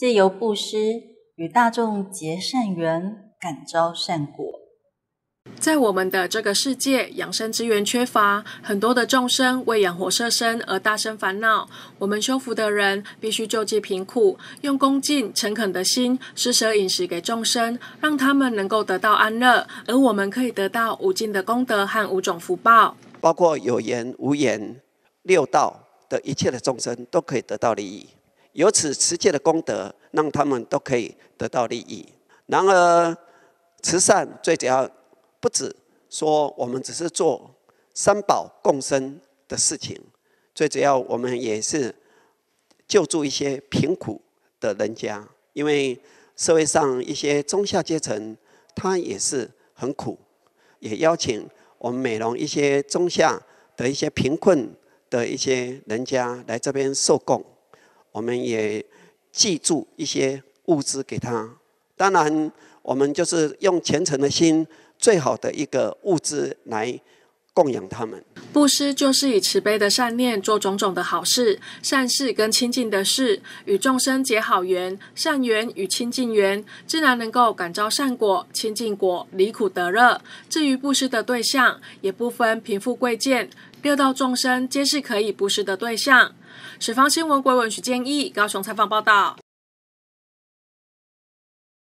借由布施，与大众结善缘，感召善果。在我们的这个世界，养生资源缺乏，很多的众生为养活色身而大声烦恼。我们修福的人，必须救济贫苦，用恭敬、诚恳的心施舍饮食给众生，让他们能够得到安乐，而我们可以得到无尽的功德和五种福报，包括有言、无言、六道的一切的众生都可以得到利益。由此，持戒的功德让他们都可以得到利益。然而，慈善最主要不止说我们只是做三宝共生的事情，最主要我们也是救助一些贫苦的人家，因为社会上一些中下阶层他也是很苦，也邀请我们美容一些中下的一些贫困的一些人家来这边受供。我们也寄住一些物资给他，当然我们就是用虔诚的心，最好的一个物资来。供养他们，布施就是以慈悲的善念做种种的好事、善事跟清净的事，与众生结好缘、善缘与清净缘，自然能够感召善果、清净果，离苦得乐。至于布施的对象，也不分贫富贵贱，六道众生皆是可以布施的对象。十方新闻鬼文许建议，高雄采访报道。